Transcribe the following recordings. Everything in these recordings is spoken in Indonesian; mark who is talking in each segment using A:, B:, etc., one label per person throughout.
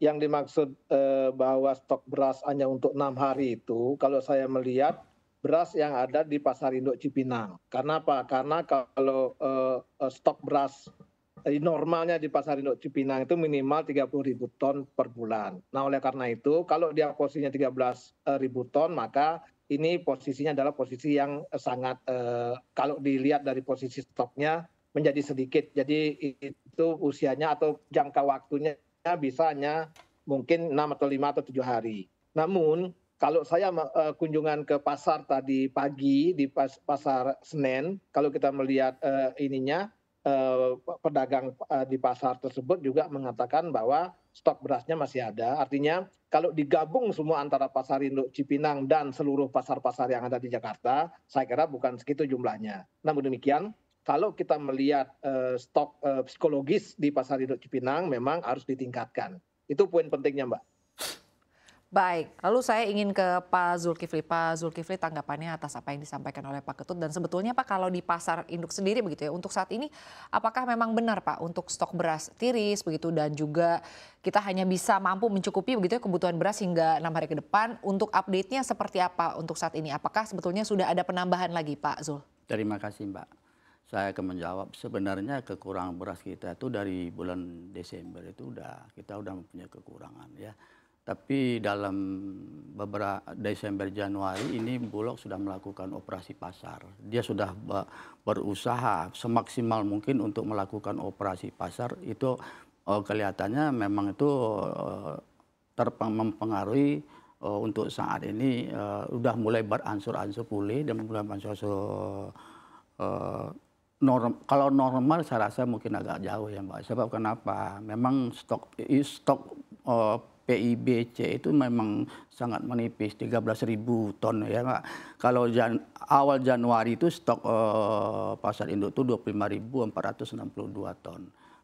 A: yang dimaksud eh, bahwa stok beras hanya untuk enam hari itu kalau saya melihat beras yang ada di pasar induk Cipinang. Karena apa? Karena kalau eh, eh, stok beras normalnya di pasar induk Cipinang itu minimal tiga puluh ribu ton per bulan. Nah oleh karena itu kalau dia posisinya tiga belas ribu ton maka ini posisinya adalah posisi yang sangat eh, kalau dilihat dari posisi stoknya menjadi sedikit. Jadi itu usianya atau jangka waktunya bisanya mungkin enam atau lima atau tujuh hari namun kalau saya eh, kunjungan ke pasar tadi pagi di pasar senen kalau kita melihat eh, ininya eh, pedagang di pasar tersebut juga mengatakan bahwa stok berasnya masih ada. Artinya kalau digabung semua antara pasar induk Cipinang dan seluruh pasar-pasar yang ada di Jakarta, saya kira bukan segitu jumlahnya. Namun demikian, kalau kita melihat eh, stok eh, psikologis di pasar induk Cipinang memang harus ditingkatkan. Itu poin pentingnya, Mbak.
B: Baik, lalu saya ingin ke Pak Zulkifli. Pak Zulkifli tanggapannya atas apa yang disampaikan oleh Pak Ketut dan sebetulnya Pak kalau di pasar induk sendiri begitu ya untuk saat ini apakah memang benar Pak untuk stok beras tiris begitu dan juga kita hanya bisa mampu mencukupi begitu ya kebutuhan beras hingga enam hari ke depan untuk update-nya seperti apa untuk saat ini apakah sebetulnya sudah ada penambahan lagi Pak Zul?
C: Terima kasih Mbak. Saya akan menjawab sebenarnya kekurangan beras kita itu dari bulan Desember itu udah kita udah mempunyai kekurangan ya. Tapi dalam beberapa Desember Januari ini Bulog sudah melakukan operasi pasar. Dia sudah berusaha semaksimal mungkin untuk melakukan operasi pasar itu e, kelihatannya memang itu oh, e, terpengaruhi e, untuk saat ini sudah mulai beransur-ansur pulih dan mulai beransur-ansur norm, kalau normal saya rasa mungkin agak jauh ya Mbak. Sebab kenapa? Memang stok stok uh, eh, PIBC itu memang sangat menipis 13.000 ton ya Pak. Kalau jan, awal Januari itu stok uh, pasar induk itu 25.462 ton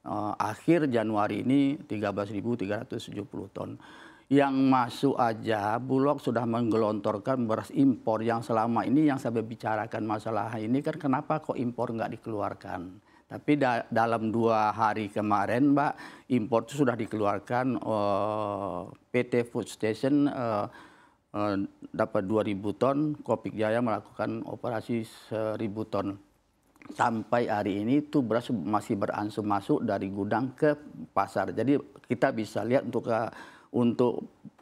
C: uh, akhir Januari ini 13.370 ton. Yang masuk aja Bulog sudah menggelontorkan beras impor yang selama ini yang saya bicarakan masalah ini kan kenapa kok impor nggak dikeluarkan. Tapi da dalam dua hari kemarin Mbak impor itu sudah dikeluarkan uh, eh, PT Food Station uh, uh, dapat 2.000 ton, Kopik Jaya melakukan operasi 1.000 ton sampai hari ini itu beras masih beransur masuk dari gudang ke pasar. Jadi kita bisa lihat untuk eh, untuk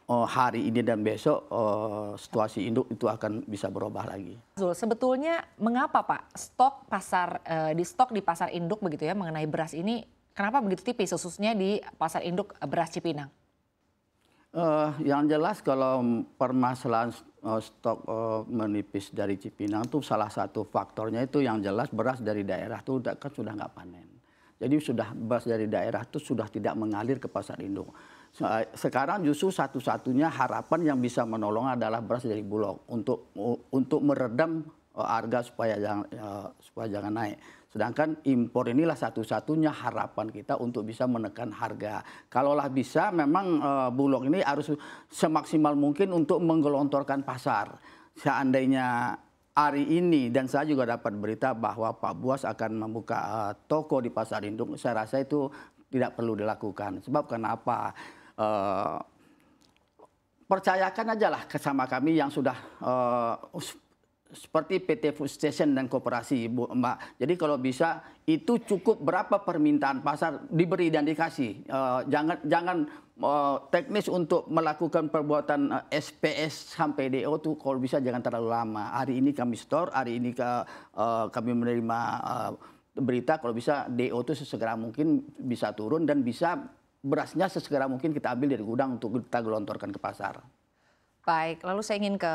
C: uh, hari ini dan besok uh, situasi induk itu akan bisa berubah lagi.
B: Zul, sebetulnya mengapa Pak stok pasar uh, di stok di pasar induk begitu ya mengenai beras ini kenapa begitu tipis khususnya di pasar induk beras Cipinang?
C: uh, yang jelas kalau permasalahan uh, stok uh, menipis dari Cipinang itu salah satu faktornya itu yang jelas beras dari daerah itu kan sudah nggak panen. Jadi sudah beras dari daerah itu sudah tidak mengalir ke pasar induk. Sekarang justru satu-satunya harapan yang bisa menolong adalah beras dari Bulog untuk untuk meredam harga supaya jangan supaya jangan naik. Sedangkan impor inilah satu-satunya harapan kita untuk bisa menekan harga. Kalaulah bisa memang e, Bulog ini harus semaksimal mungkin untuk menggelontorkan pasar. Seandainya hari ini dan saya juga dapat berita bahwa Pak Buas akan membuka e, toko di Pasar Induk, saya rasa itu tidak perlu dilakukan. Sebab kenapa? E, percayakan aja lah sama kami yang sudah uh, seperti PT Food Station dan koperasi Bu Mbak. Jadi kalau bisa itu cukup berapa permintaan pasar diberi dan dikasih. Uh, jangan jangan uh, teknis untuk melakukan perbuatan uh, eh, SPS sampai DO tuh kalau bisa jangan terlalu lama. Hari ini kami store, hari ini ke, uh, kami menerima uh, berita kalau bisa DO itu sesegera mungkin bisa turun dan bisa berasnya sesegera mungkin kita ambil dari gudang untuk kita gelontorkan ke pasar.
B: Baik, lalu saya ingin ke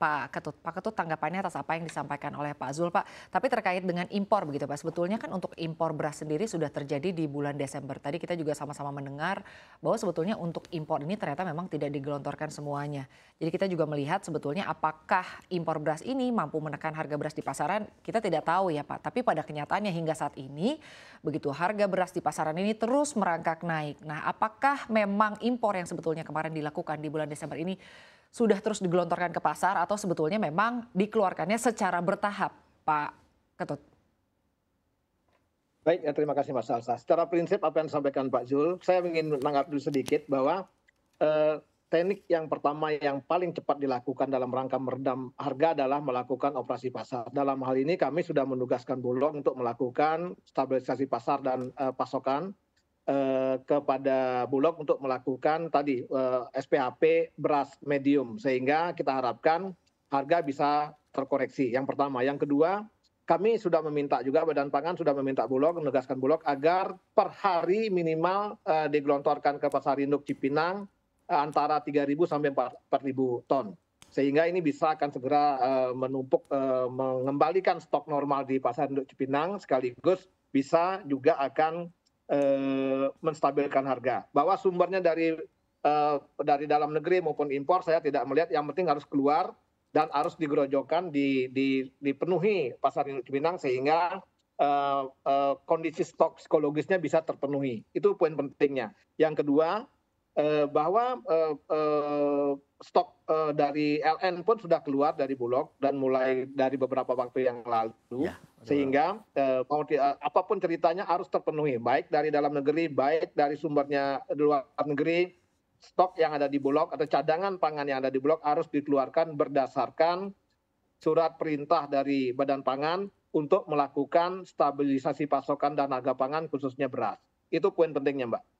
B: Pak Ketut. Pak Ketut tanggapannya atas apa yang disampaikan oleh Pak Zul, Pak. Tapi terkait dengan impor begitu Pak, sebetulnya kan untuk impor beras sendiri sudah terjadi di bulan Desember. Tadi kita juga sama-sama mendengar bahwa sebetulnya untuk impor ini ternyata memang tidak digelontorkan semuanya. Jadi kita juga melihat sebetulnya apakah impor beras ini mampu menekan harga beras di pasaran, kita tidak tahu ya Pak. Tapi pada kenyataannya hingga saat ini, begitu harga beras di pasaran ini terus merangkak naik. Nah apakah memang impor yang sebetulnya kemarin dilakukan di bulan Desember ini sudah terus digelontorkan ke pasar atau sebetulnya memang dikeluarkannya secara bertahap, Pak Ketut?
A: Baik, ya, terima kasih Mas Alsa. Secara prinsip apa yang disampaikan Pak Zul, saya ingin menanggapi dulu sedikit bahwa eh, teknik yang pertama yang paling cepat dilakukan dalam rangka meredam harga adalah melakukan operasi pasar. Dalam hal ini kami sudah menugaskan Bulog untuk melakukan stabilisasi pasar dan eh, pasokan Eh, kepada bulog untuk melakukan tadi eh, sphp beras medium sehingga kita harapkan harga bisa terkoreksi yang pertama yang kedua kami sudah meminta juga badan pangan sudah meminta bulog menegaskan bulog agar per hari minimal uh, digelontorkan ke pasar induk Cipinang uh, antara 3.000 sampai 4.000 ton sehingga ini bisa akan segera uh, menumpuk uh, mengembalikan stok normal di pasar induk Cipinang sekaligus bisa juga akan eh, menstabilkan harga. Bahwa sumbernya dari eh, dari dalam negeri maupun impor saya tidak melihat. Yang penting harus keluar dan harus digerojokan, di, di, dipenuhi pasar induk Cipinang sehingga eh, eh, kondisi stok psikologisnya bisa terpenuhi. Itu poin pentingnya. Yang kedua, Eh, bahwa eh, eh, stok dari ln pun sudah keluar dari bulog dan mulai dari beberapa waktu yang lalu iya, sehingga mau apapun ceritanya harus terpenuhi baik dari dalam negeri baik dari sumbernya luar negeri stok yang ada di bulog atau cadangan pangan yang ada di bulog harus dikeluarkan berdasarkan surat perintah dari Badan Pangan untuk melakukan stabilisasi pasokan dan harga pangan khususnya beras. Itu poin pentingnya, Mbak.